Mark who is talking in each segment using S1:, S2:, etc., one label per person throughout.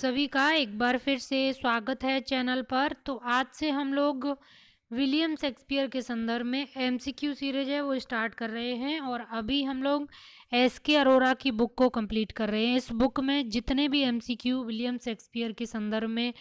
S1: सभी का एक बार फिर से स्वागत है चैनल पर तो आज से हम लोग विलियम शेक्सपियर के संदर्भ में एमसीक्यू सीरीज है वो स्टार्ट कर रहे हैं और अभी हम लोग एस के अरोरा की बुक को कंप्लीट कर रहे हैं इस बुक में जितने भी एमसीक्यू विलियम शेक्सपियर के संदर्भ में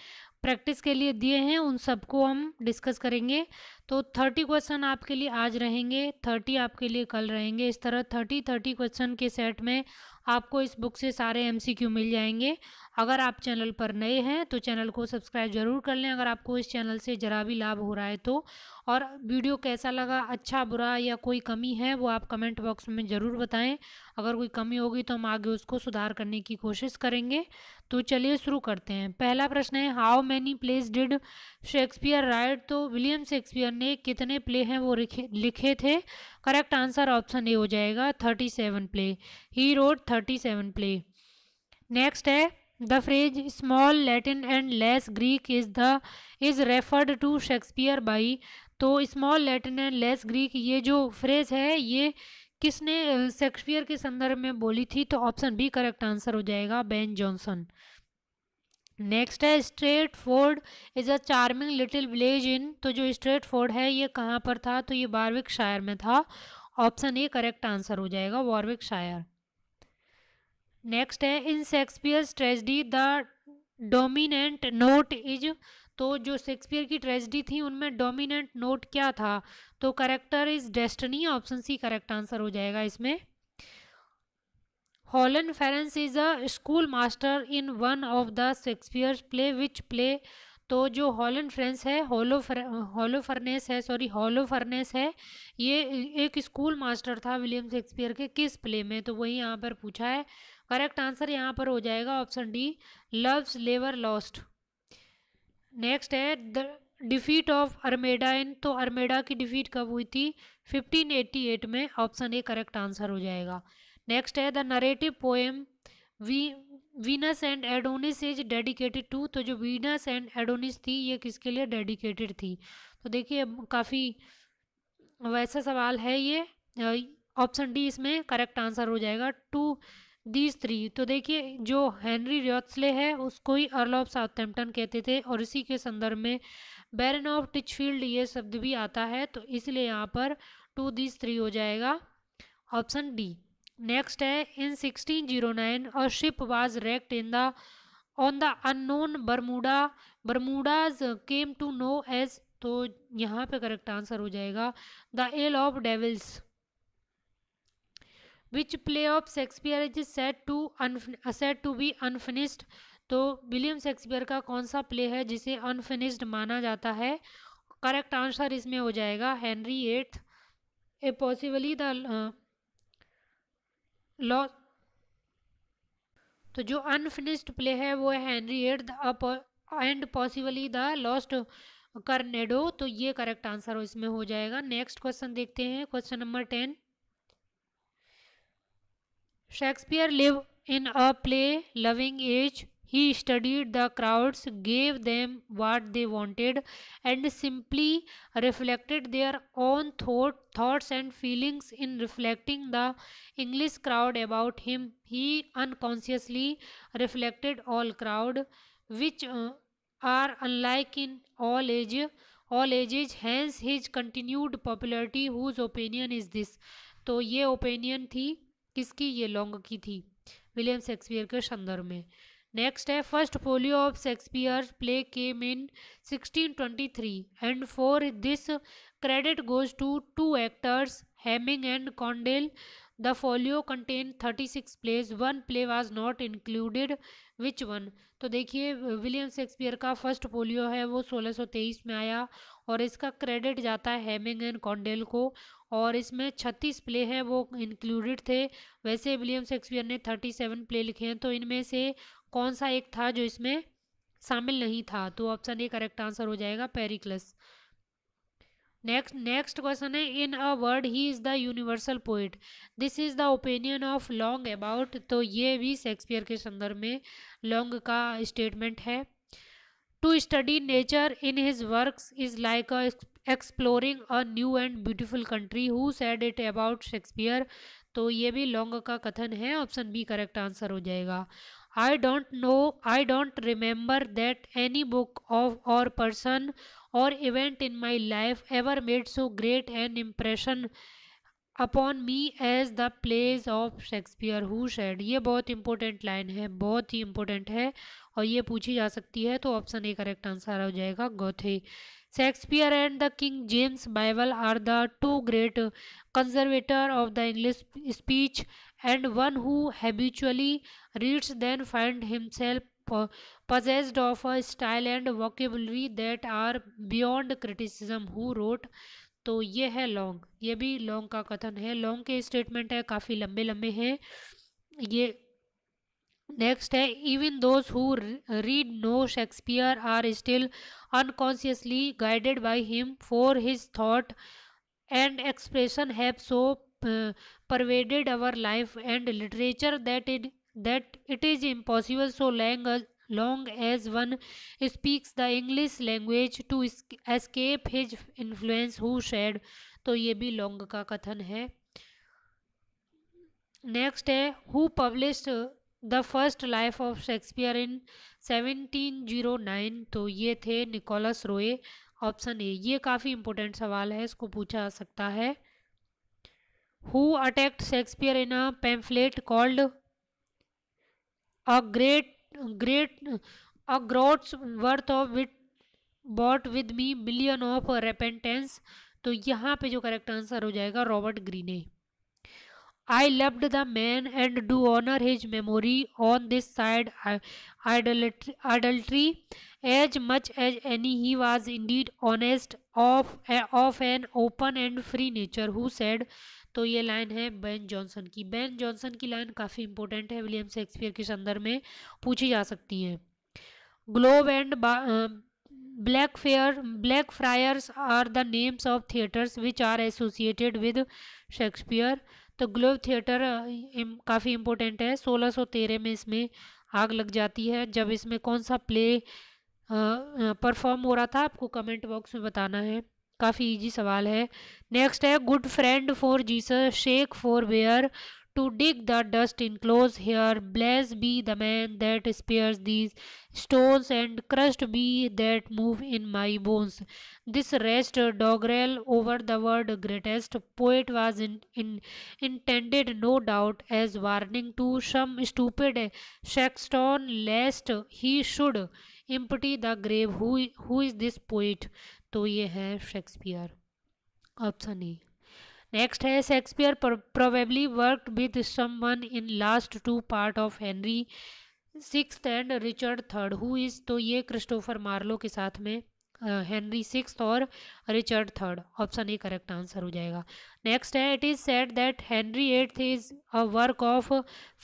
S1: प्रैक्टिस के लिए दिए हैं उन सबको हम डिस्कस करेंगे तो थर्टी क्वेश्चन आपके लिए आज रहेंगे थर्टी आपके लिए कल रहेंगे इस तरह थर्टी थर्टी क्वेश्चन के सेट में आपको इस बुक से सारे एमसीक्यू मिल जाएंगे अगर आप चैनल पर नए हैं तो चैनल को सब्सक्राइब जरूर कर लें अगर आपको इस चैनल से ज़रा भी लाभ हो रहा है तो और वीडियो कैसा लगा अच्छा बुरा या कोई कमी है वो आप कमेंट बॉक्स में ज़रूर बताएं अगर कोई कमी होगी तो हम आगे उसको सुधार करने की कोशिश करेंगे तो चलिए शुरू करते हैं पहला प्रश्न है how many plays did Shakespeare write तो विलियम शेक्सपियर ने कितने प्ले हैं वो लिखे लिखे थे करेक्ट आंसर ऑप्शन ए हो जाएगा thirty seven play he wrote thirty seven play next है the phrase small Latin and less Greek is the is referred to Shakespeare by तो small Latin and less Greek ये जो phrase है ये किसने Shakespeare के संदर्भ में बोली थी तो ऑप्शन बी करेक्ट आंसर हो जाएगा बेन जॉनसन नेक्स्ट है Stratford is a charming little village in तो जो स्ट्रेट फोर्ड है ये कहाँ पर था तो ये वार्विक शायर में था ऑप्शन ए करेक्ट आंसर हो जाएगा वार्विक शायर नेक्स्ट है in Shakespeare tragedy the dominant note is तो जो शेक्सपियर की ट्रेजडी थी उनमें डोमिनेंट नोट क्या था तो character is destiny option C correct answer हो जाएगा इसमें फेरेंस is a school master in one of the Shakespeare's play which play तो जो हॉलन फ्रेंस है हॉलो फर, हॉलो फर्नेस है सॉरी हॉलो फर्नेस है ये एक स्कूल मास्टर था विलियम शेक्सपियर के किस प्ले में तो वही यहाँ पर पूछा है करेक्ट आंसर यहाँ पर हो जाएगा ऑप्शन डी लव्स लेवर लॉस्ट नेक्स्ट है the defeat of Armada in तो अरमेडा की डिफीट कब हुई थी 1588 में ऑप्शन ए करेक्ट आंसर हो जाएगा नेक्स्ट है the narrative poem V Venus and Adonis is dedicated to तो जो वीनस एंड एडोनिस थी ये किसके लिए डेडिकेटेड थी तो देखिए काफ़ी वैसा सवाल है ये ऑप्शन डी इसमें करेक्ट आंसर हो जाएगा टू दीज थ्री तो देखिए जो हेनरी रियोत्सले है उसको ही अर्ल ऑफ साउथैम्पटन कहते थे और इसी के संदर्भ में बैरन ऑफ टिचफील्ड ये शब्द भी आता है तो इसलिए यहाँ पर टू दीज थ्री हो जाएगा ऑप्शन डी नेक्स्ट है in 1609 a ship was wrecked in the on the unknown Bermuda Bermudas came to know as तो यहाँ पे करेक्ट आंसर हो जाएगा the Isle of Devils which play of Shakespeare is set to set to be unfinished तो William Shakespeare का कौन सा play है जिसे अनफिनिश्ड माना जाता है करेक्ट आंसर इसमें हो जाएगा Henry eighth a possibly the loss तो जो अनफिनिश्ड प्ले है वो है Henry eight up and possibly the lost Cardenio तो ये करेक्ट आंसर इसमें हो जाएगा नेक्स्ट क्वेश्चन देखते हैं question number ten Shakespeare live in a play loving age he studied the crowds gave them what they wanted and simply reflected their own thought thoughts and feelings in reflecting the English crowd about him he unconsciously reflected all crowd which are unlike in all age all ages hence his continued popularity whose opinion is this तो ये opinion थी किसकी ये long की थी William Shakespeare के संदर्भ में नेक्स्ट है first folio of Shakespeare play came in 1623 and for this credit goes to two actors Heminges and Condell the folio contain 36 plays one play was not included which one तो देखिए William Shakespeare का first folio है वो 1623 में आया और इसका credit जाता है हेमिंग एंड कॉन्डेल को और इसमें 36 प्ले हैं वो इंक्लूडेड थे वैसे विलियम शेक्सपियर ने 37 प्ले लिखे हैं तो इनमें से कौन सा एक था जो इसमें शामिल नहीं था तो ऑप्शन ए करेक्ट आंसर हो जाएगा पेरिक्लस नेक्स्ट नेक्स्ट क्वेश्चन है in a word he is the universal poet this is the opinion of Long about तो ये भी शेक्सपियर के संदर्भ में लॉन्ग का स्टेटमेंट है to study nature in his works is like a exploring a new and beautiful country who said it about Shakespeare तो ये भी लॉन्ग का कथन है ऑप्शन बी करेक्ट आंसर हो जाएगा I don't know I don't remember that any book of or person or event in my life ever made so great an impression upon me as the plays of Shakespeare who said ये बहुत important line है बहुत ही important है और ये पूछी जा सकती है तो ऑप्शन ए करेक्ट आंसर हो जाएगा Goethe Shakespeare and the King James Bible are the two great conservator of the English speech and one who reads them find himself possessed of a style and vocabulary that are beyond criticism who wrote तो ये है long ये भी Long का कथन है long के statement है काफ़ी लंबे लंबे हैं ये नेक्स्ट है even those who read no Shakespeare are still unconsciously guided by him for his thought and expression have so pervaded our life and literature that it that it is impossible so long long as one speaks the English language to escape his influence who said तो ये भी Long का कथन है next है who publish the first life of Shakespeare in 1709 तो ये थे निकोलस रोए ऑप्शन ए ये काफ़ी इंपॉर्टेंट सवाल है इसको पूछा जा सकता है who attacked Shakespeare in a pamphlet called a great great a groats worth of wit bought with me million of repentance तो यहाँ पे जो करेक्ट आंसर हो जाएगा Robert Greene I loved the man and do honor his memory on this side idolatry, adultery as much as any. He was indeed honest of of an open and free nature. Who said? तो ये line है Ben Jonson की Ben Jonson की line काफ़ी important है William Shakespeare के संदर्भ में पूछी जा सकती है Globe and black fair Blackfriars are the names of theatres which are associated with Shakespeare तो ग्लोब थिएटर काफ़ी इम्पोर्टेंट है 1613 में इसमें आग लग जाती है जब इसमें कौन सा प्ले परफॉर्म हो रहा था आपको कमेंट बॉक्स में बताना है काफ़ी इजी सवाल है नेक्स्ट है good friend for Jesus sake forbear to dig the dust enclose here. Blessed be the man that spares these stones and crushed me that move in my bones. This rest uh, doggerel over the word greatest poet was in, in, intended no doubt as warning to some stupid sexton lest he should empty the grave. Who, who is this poet? तो ये है Shakespeare option E next है Shakespeare probably work with someone in last two part of Henry six and Richard third who is तो ये Christopher Marlowe के साथ में Henry six और Richard third option A correct answer हो जाएगा next है it is set that Henry eighth is a work of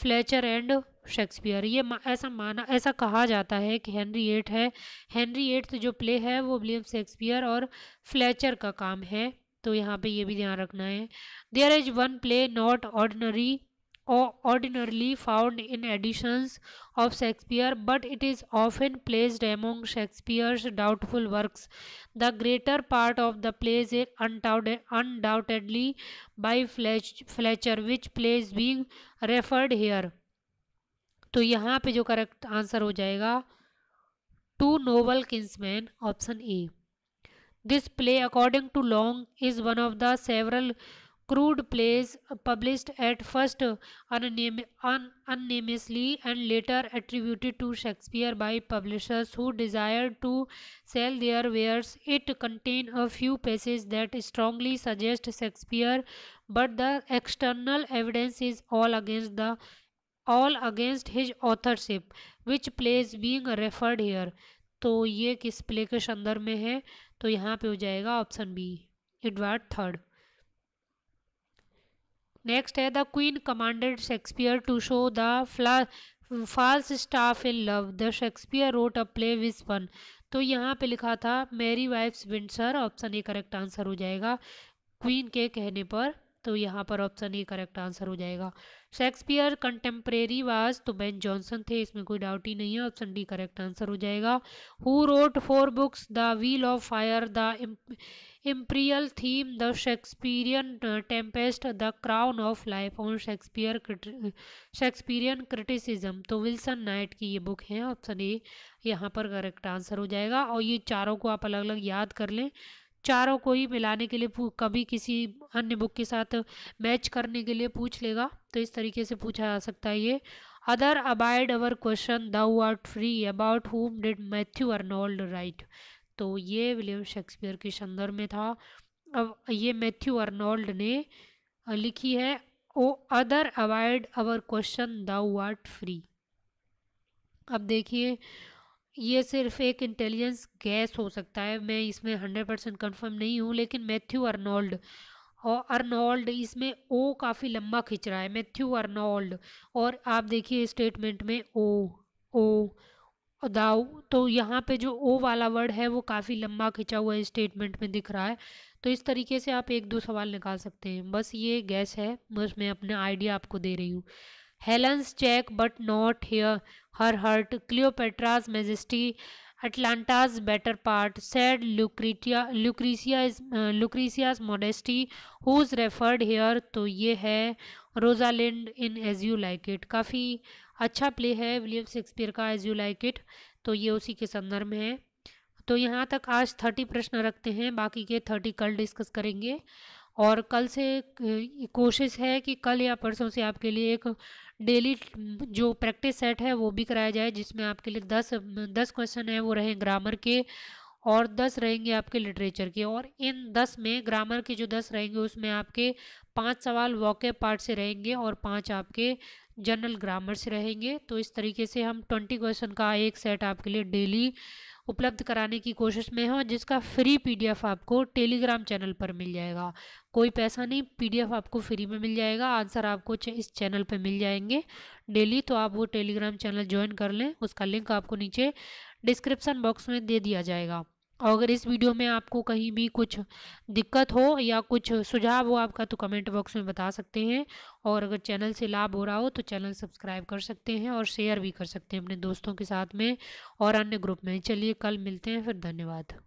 S1: Fletcher and Shakespeare ये ऐसा माना ऐसा कहा जाता है कि हेनरी एट है हेनरी एट्थ जो प्ले है वो विलियम शेक्सपियर और फ्लेचर का काम है तो यहाँ पे ये भी ध्यान रखना है there is one play not ordinary ordinarily found in editions of Shakespeare but it is often placed among Shakespeare's doubtful work the greater part of the plays undoubtedly by Fletcher which plays being referred here तो यहाँ पे जो correct answer हो जाएगा two noble kinsmen option A This play, according to Long, is one of the several crude plays published at first unanimously and later attributed to Shakespeare by publishers who desired to sell their wares. It contains a few passages that strongly suggest Shakespeare, but the external evidence is all against the all against his authorship, which plays being referred here. तो ये किस play के संदर्भ में है तो यहाँ पे हो जाएगा option B Edward third next है the queen commanded Shakespeare to show the Falstaff in love the Shakespeare wrote a play which one तो यहाँ पे लिखा था merry wives Windsor option A correct answer हो जाएगा queen के कहने पर तो यहाँ पर ऑप्शन ए करेक्ट आंसर हो जाएगा शेक्सपियर कंटेम्प्रेरी वाज तो बेन जॉनसन थे इसमें कोई डाउट ही नहीं है ऑप्शन डी करेक्ट आंसर हो जाएगा who wrote four books the wheel of fire the imperial theme the Shakespearean tempest the crown of life on Shakespeare Shakespearean criticism तो Wilson Knight की ये बुक है ऑप्शन ए यहाँ पर correct answer हो जाएगा और ये चारों को आप अलग अलग याद कर लें चारों को ही मिलाने के लिए कभी किसी अन्य बुक के साथ मैच करने के लिए पूछ लेगा तो इस तरीके से पूछा जा सकता है ये other abide our question thou are free about whom did Matthew Arnold write तो ये विलियम शेक्सपियर के संदर्भ में था अब ये मैथ्यू अर्नोल्ड ने लिखी है oh other avoid our question thou art free अब देखिए ये सिर्फ एक इंटेलिजेंस गैस हो सकता है मैं इसमें हंड्रेड परसेंट कन्फर्म नहीं हूँ लेकिन मैथ्यू अर्नोल्ड और अर्नोल्ड इसमें ओ काफ़ी लंबा खिंच रहा है मैथ्यू अर्नोल्ड और आप देखिए स्टेटमेंट में ओ ओ दाउ तो यहाँ पे जो ओ वाला वर्ड है वो काफ़ी लंबा खिंचा हुआ स्टेटमेंट में दिख रहा है तो इस तरीके से आप एक दो सवाल निकाल सकते हैं बस ये गैस है बस मैं अपना आइडिया आपको दे रही हूँ Helen's cheek but not here her heart Cleopatra's majesty Atalanta's better part sad Lucretia Lucrecia Lucrecia's modesty whose referred here तो ये है Rosalind in as you like it काफ़ी अच्छा प्ले है विलियम शेक्सपियर का एज यू लाइक इट तो ये उसी के संदर्भ में है तो यहाँ तक आज थर्टी प्रश्न रखते हैं बाकी के थर्टी कल डिस्कस करेंगे और कल से कोशिश है कि कल या परसों से आपके लिए एक डेली जो प्रैक्टिस सेट है वो भी कराया जाए जिसमें आपके लिए दस दस क्वेश्चन हैं वो रहें ग्रामर के और दस रहेंगे आपके लिटरेचर के और इन दस में ग्रामर के जो दस रहेंगे उसमें आपके पांच सवाल वॉके पार्ट से रहेंगे और पांच आपके जनरल ग्रामर से रहेंगे तो इस तरीके से हम ट्वेंटी क्वेश्चन का एक सेट आपके लिए डेली उपलब्ध कराने की कोशिश में हूँ जिसका फ्री पीडीएफ आपको टेलीग्राम चैनल पर मिल जाएगा कोई पैसा नहीं पीडीएफ आपको फ्री में मिल जाएगा आंसर आपको इस चैनल पर मिल जाएंगे डेली तो आप वो टेलीग्राम चैनल ज्वाइन कर लें उसका लिंक आपको नीचे डिस्क्रिप्सन बॉक्स में दे दिया जाएगा अगर इस वीडियो में आपको कहीं भी कुछ दिक्कत हो या कुछ सुझाव हो आपका तो कमेंट बॉक्स में बता सकते हैं और अगर चैनल से लाभ हो रहा हो तो चैनल सब्सक्राइब कर सकते हैं और शेयर भी कर सकते हैं अपने दोस्तों के साथ में और अन्य ग्रुप में चलिए कल मिलते हैं फिर धन्यवाद